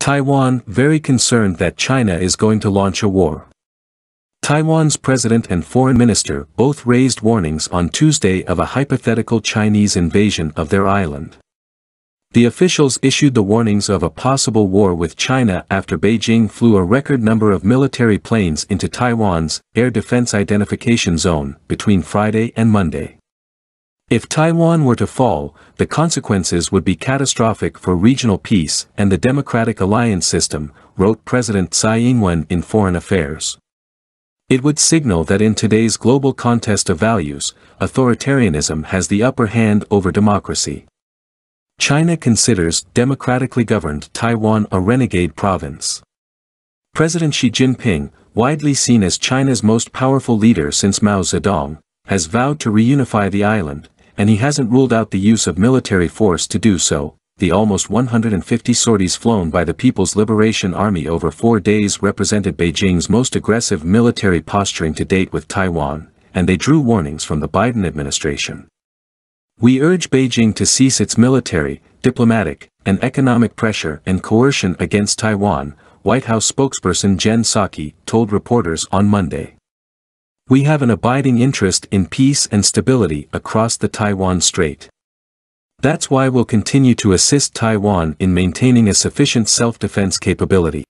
Taiwan very concerned that China is going to launch a war. Taiwan's president and foreign minister both raised warnings on Tuesday of a hypothetical Chinese invasion of their island. The officials issued the warnings of a possible war with China after Beijing flew a record number of military planes into Taiwan's air defense identification zone between Friday and Monday. If Taiwan were to fall, the consequences would be catastrophic for regional peace and the democratic alliance system, wrote President Tsai Ing-wen in Foreign Affairs. It would signal that in today's global contest of values, authoritarianism has the upper hand over democracy. China considers democratically governed Taiwan a renegade province. President Xi Jinping, widely seen as China's most powerful leader since Mao Zedong, has vowed to reunify the island, and he hasn't ruled out the use of military force to do so. The almost 150 sorties flown by the People's Liberation Army over four days represented Beijing's most aggressive military posturing to date with Taiwan, and they drew warnings from the Biden administration. We urge Beijing to cease its military, diplomatic, and economic pressure and coercion against Taiwan, White House spokesperson Jen Psaki told reporters on Monday we have an abiding interest in peace and stability across the Taiwan Strait. That's why we'll continue to assist Taiwan in maintaining a sufficient self-defense capability.